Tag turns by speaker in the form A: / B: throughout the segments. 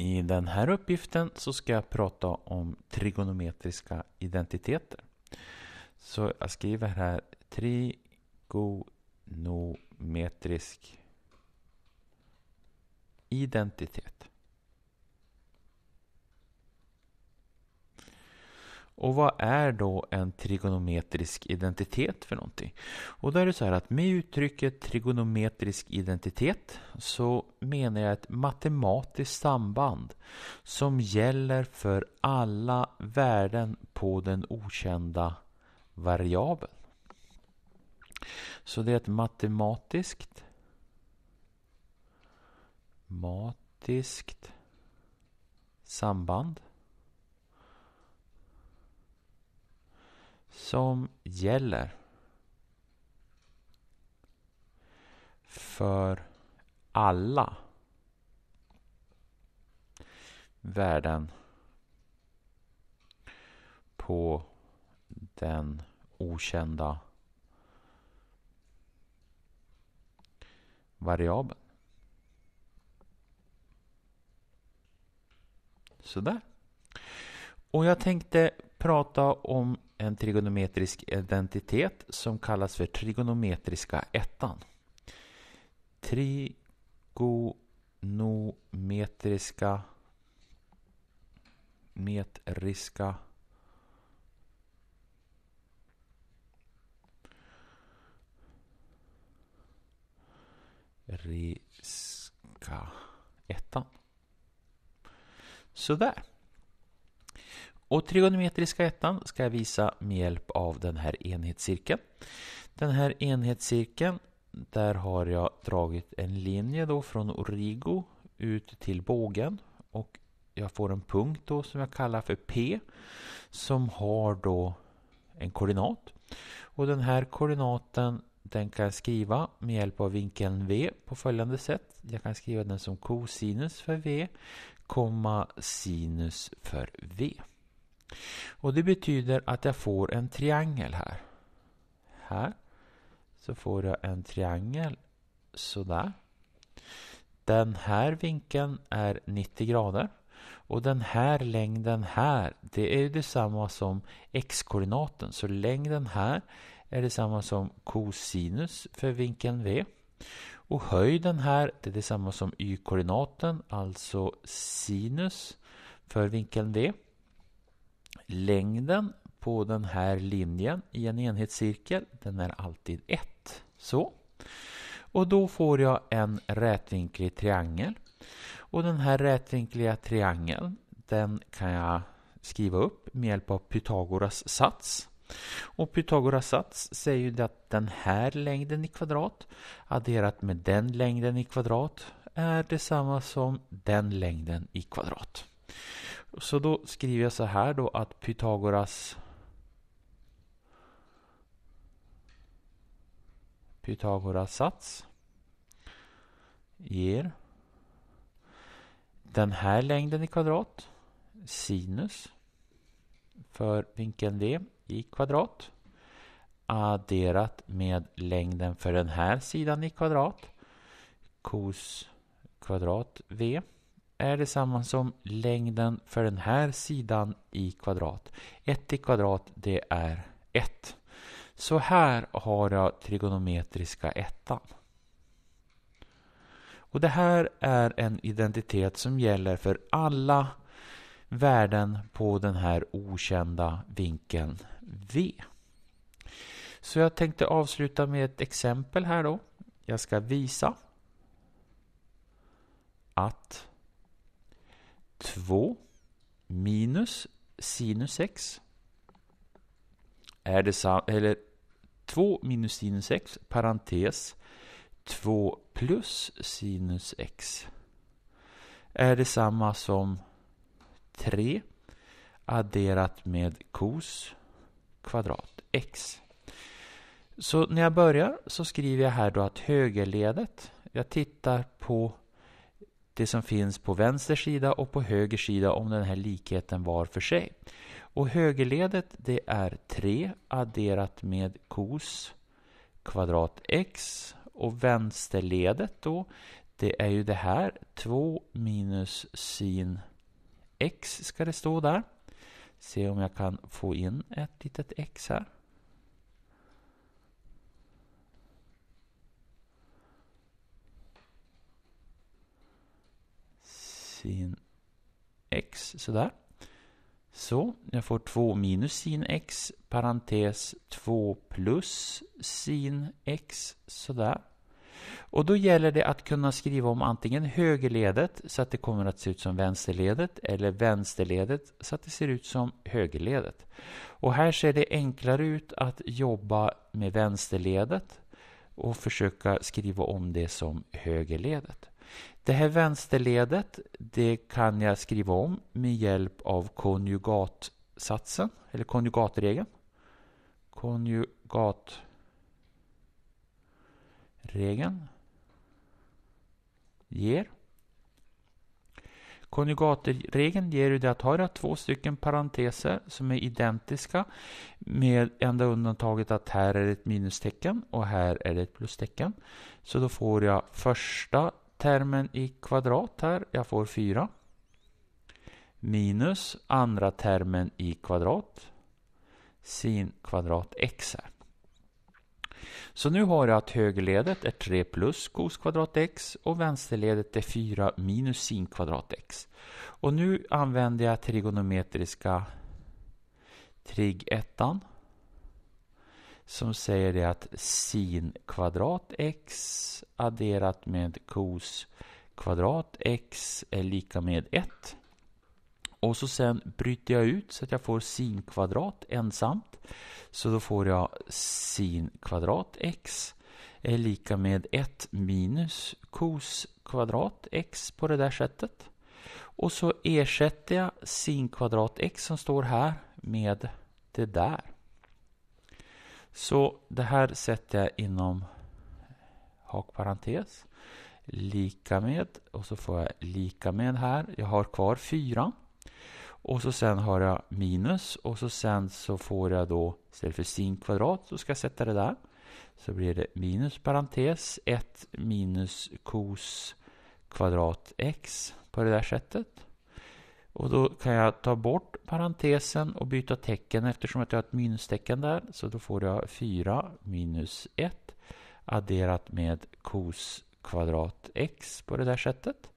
A: I den här uppgiften så ska jag prata om trigonometriska identiteter. Så jag skriver här trigonometrisk identitet. Och vad är då en trigonometrisk identitet för någonting? Och då är det så här att med uttrycket trigonometrisk identitet så menar jag ett matematiskt samband som gäller för alla värden på den okända variabeln. Så det är ett matematiskt matiskt samband som gäller för alla värden på den okända variabeln. Sådär. Och jag tänkte prata om en trigonometrisk identitet som kallas för trigonometriska ettan. Trigonometriska metriska riska ettan. Sådär. Och trigonometriska ettan ska jag visa med hjälp av den här enhetscirkeln. Den här enhetscirkeln, där har jag dragit en linje då från origo ut till bågen. Och jag får en punkt då som jag kallar för P som har då en koordinat. Och den här koordinaten den kan jag skriva med hjälp av vinkeln V på följande sätt. Jag kan skriva den som cosinus för V, komma sinus för V. Och det betyder att jag får en triangel här. Här. Så får jag en triangel sådär. Den här vinkeln är 90 grader. Och den här längden här, det är detsamma som x-koordinaten. Så längden här är detsamma som cosinus för vinkeln V. Och höjden här, det är detsamma som y-koordinaten, alltså sinus för vinkeln V längden på den här linjen i en enhetscirkel, den är alltid 1. Så. Och då får jag en rätvinklig triangel. Och den här rätvinkliga triangeln, den kan jag skriva upp med hjälp av Pythagoras sats. Och Pythagoras sats säger ju att den här längden i kvadrat adderat med den längden i kvadrat är detsamma som den längden i kvadrat. Så då skriver jag så här då att Pythagoras Pythagoras sats ger den här längden i kvadrat sinus för vinkeln D i kvadrat adderat med längden för den här sidan i kvadrat Cos kvadrat V är detsamma som längden för den här sidan i kvadrat. 1 i kvadrat det är 1. Så här har jag trigonometriska ettan. Och det här är en identitet som gäller för alla värden på den här okända vinkeln V. Så jag tänkte avsluta med ett exempel här då. Jag ska visa att 2 minus sinus x är detsamma, eller 2 minus sinus 6 parentes 2 plus sinus x är detsamma som 3 adderat med cos kvadrat x. Så när jag börjar så skriver jag här då att högerledet, jag tittar på det som finns på vänster sida och på höger sida om den här likheten var för sig. Och högerledet det är 3 adderat med kos kvadrat x och vänsterledet då det är ju det här 2 minus sin x ska det stå där. Se om jag kan få in ett litet x här. sin x. Sådär. Så, jag får 2 minus sin x, parentes 2 plus sin x, sådär. Och då gäller det att kunna skriva om antingen högerledet så att det kommer att se ut som vänsterledet eller vänsterledet så att det ser ut som högerledet. Och här ser det enklare ut att jobba med vänsterledet och försöka skriva om det som högerledet. Det här vänsterledet det kan jag skriva om med hjälp av konjugatsatsen, eller konjugatregeln. Konjugatregeln ger. Konjugatregeln ger ju det att har jag två stycken parenteser som är identiska med enda undantaget att här är det ett minustecken och här är det ett plustecken. Så då får jag första termen i kvadrat här. Jag får 4. Minus andra termen i kvadrat. Sin kvadrat x här. Så nu har jag att högerledet är 3 plus cos kvadrat x och vänsterledet är 4 minus sin kvadrat x. Och nu använder jag trigonometriska trig 1 som säger det att sin kvadrat x adderat med kos kvadrat x är lika med 1. Och så sen bryter jag ut så att jag får sin kvadrat ensamt. Så då får jag sin kvadrat x är lika med 1 minus kos kvadrat x på det där sättet. Och så ersätter jag sin kvadrat x som står här med det där. Så det här sätter jag inom hakparentes. Lika med. Och så får jag lika med här. Jag har kvar 4. Och så sen har jag minus. Och så sen så får jag då istället för sin kvadrat så ska jag sätta det där. Så blir det minus parentes 1 minus kos kvadrat x på det där sättet. Och då kan jag ta bort parentesen och byta tecken eftersom att jag har ett minustecken där. Så då får jag 4 minus 1 adderat med cos kvadrat x på det där sättet.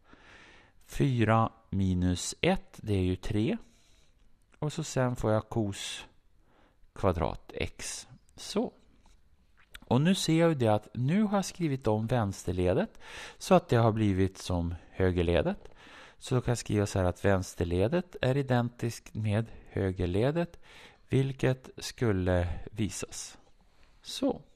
A: 4 minus 1 det är ju 3. Och så sen får jag cos kvadrat x. Så. Och nu ser jag ju det att nu har jag skrivit om vänsterledet så att det har blivit som högerledet så då kan jag skriva så här att vänsterledet är identiskt med högerledet, vilket skulle visas. Så.